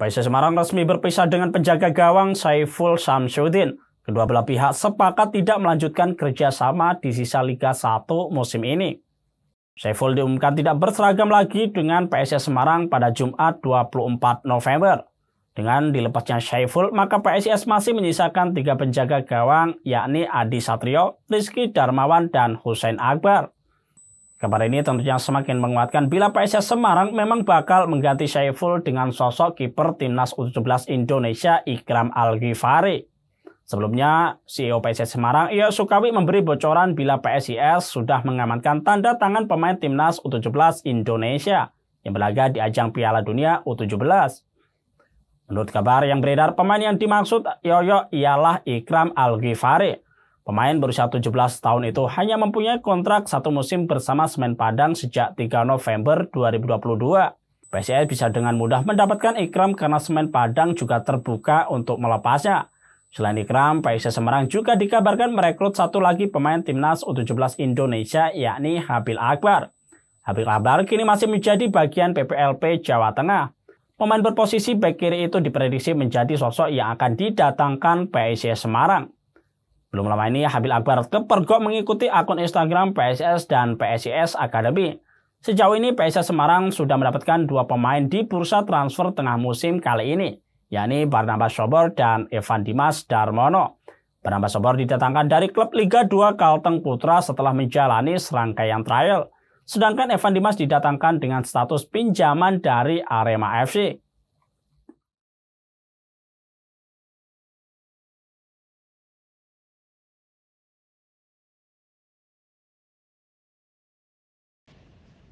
PSS Semarang resmi berpisah dengan penjaga gawang Saiful Samsudin. Kedua belah pihak sepakat tidak melanjutkan kerjasama di sisa Liga 1 musim ini. Saiful diumumkan tidak berseragam lagi dengan PSS Semarang pada Jumat 24 November. Dengan dilepasnya Saiful, maka PSS masih menyisakan tiga penjaga gawang yakni Adi Satrio, Rizky Darmawan, dan Hussein Akbar. Kabar ini tentunya semakin menguatkan bila PSS Semarang memang bakal mengganti Syaiful dengan sosok kiper timnas U17 Indonesia Ikram Al-Ghifari. Sebelumnya, CEO PSS Semarang Iyo Sukawi memberi bocoran bila PSIS sudah mengamankan tanda tangan pemain timnas U17 Indonesia yang berlaga di ajang Piala Dunia U17. Menurut kabar yang beredar, pemain yang dimaksud Yoyo ialah Ikram Al-Ghifari Pemain berusia 17 tahun itu hanya mempunyai kontrak satu musim bersama Semen Padang sejak 3 November 2022. PSIS bisa dengan mudah mendapatkan Ikram karena Semen Padang juga terbuka untuk melepasnya. Selain Ikram, PSIS Semarang juga dikabarkan merekrut satu lagi pemain timnas U17 Indonesia yakni Habil Akbar. Habil Akbar kini masih menjadi bagian PPLP Jawa Tengah. Pemain berposisi back kiri itu diprediksi menjadi sosok yang akan didatangkan PSIS Semarang. Belum lama ini Habil Akbar kepergok mengikuti akun Instagram PSS dan PSIS Academy. Sejauh ini PSS Semarang sudah mendapatkan dua pemain di bursa transfer tengah musim kali ini, yakni Barnabas Sobor dan Evan Dimas Darmono. Barnabas Sobor didatangkan dari klub Liga 2 Kalteng Putra setelah menjalani serangkaian trial. Sedangkan Evan Dimas didatangkan dengan status pinjaman dari Arema FC.